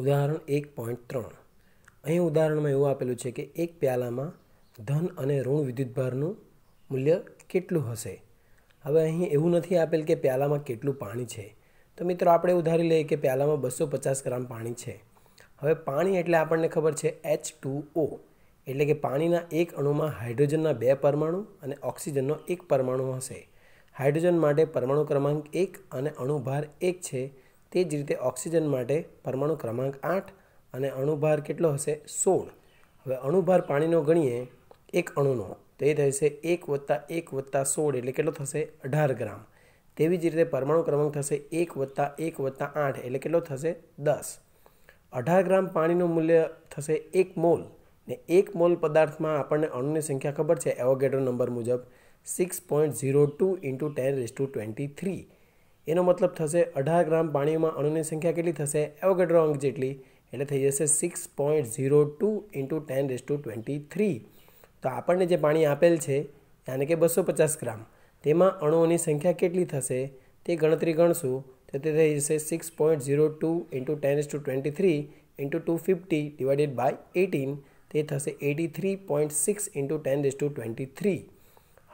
ઉદાહરણ એક પોઈન્ટ ત્રણ અહીં ઉદાહરણમાં એવું આપેલું છે કે એક પ્યાલામાં ધન અને ઋણ વિદ્યુતભારનું મૂલ્ય કેટલું હશે હવે અહીં એવું નથી આપેલ કે પ્યાલામાં કેટલું પાણી છે તો મિત્રો આપણે ઉધારી લઈએ કે પ્યાલામાં બસો પચાસ ગ્રામ પાણી છે હવે પાણી એટલે આપણને ખબર છે એચ ટુ ઓ એટલે કે પાણીના એક અણુમાં હાઇડ્રોજનના બે પરમાણુ અને ઓક્સિજનનો એક પરમાણુ હશે હાઇડ્રોજન માટે પરમાણુ ક્રમાંક એક અને અણુભાર એક છે તે જ રીતે ઓક્સિજન માટે પરમાણુ ક્રમાંક આઠ અને અણુભાર કેટલો હશે સોળ હવે અણુભાર પાણીનો ગણીએ એક અણુનો તો એ થશે એક વત્તા એક વત્તા સોળ એટલે કેટલો થશે અઢાર ગ્રામ તેવી જ રીતે પરમાણુ ક્રમાંક થશે એક વત્તા એક વત્તા આઠ એટલે કેટલો થશે દસ અઢાર ગ્રામ પાણીનું મૂલ્ય થશે એક મોલ ને એક મોલ પદાર્થમાં આપણને અણુની સંખ્યા ખબર છે એવોગેટર નંબર મુજબ six point zero two into ten raise to twenty three એનો મતલબ થશે અઢાર ગ્રામ પાણીમાં અણુની સંખ્યા કેટલી થશે એવોગેડ્રો અંક જેટલી એટલે થઈ જશે six point zero two into ten raise to twenty three તો આપણને જે પાણી આપેલ છે યાને કે બસો પચાસ ગ્રામ તેમાં અણુઓની સંખ્યા કેટલી થશે તે ગણતરી ગણશું તો તે થઈ જશે six point zero two into ten raise to twenty three into two fifty divided by eighteen તે થશે eighty three point six into ten raise to twenty three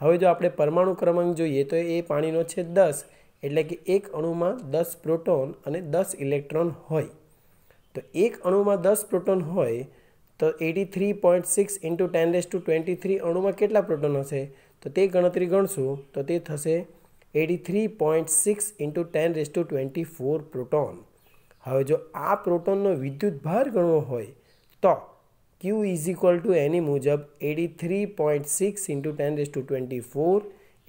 હવે જો આપણે પરમાણુ ક્રમાંક જોઈએ તો એ પાણીનો છે દસ એટલે કે એક અણુમાં દસ પ્રોટોન અને દસ ઇલેક્ટ્રોન હોય તો એક અણુમાં દસ પ્રોટોન હોય તો eighty three point six into ten raise to twenty three અણુમાં કેટલા પ્રોટોન હશે તો તે ગણતરી ગણશું તો તે થશે eighty three point six into ten raise to twenty four proton હવે જો આ પ્રોટોનનો વિદ્યુત ભાર ગણવો હોય તો ક્યુ ઇઝ ઇક્વલ ટુ એની મુજબ eighty three point six into ten raise to twenty four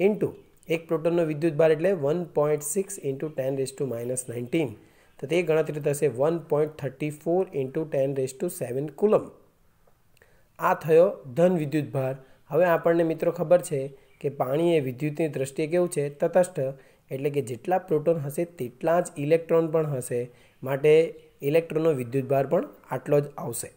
into એક પ્રોટોનનો ભાર એટલે one point six into ten raise to minus nineteen તો તે ગણતરી થશે one point thirty four into ten raise to seven coulomb આ થયો ધન વિદ્યુત ભાર હવે આપણને મિત્રો ખબર છે કે પાણી એ વિદ્યુતની દ્રષ્ટિએ કેવું છે તટસ્થ એટલે કે જેટલા પ્રોટોન હશે તેટલા જ ઇલેક્ટ્રોન પણ હશે માટે ઇલેક્ટ્રોનનો વિદ્યુત ભાર પણ આટલો જ આવશે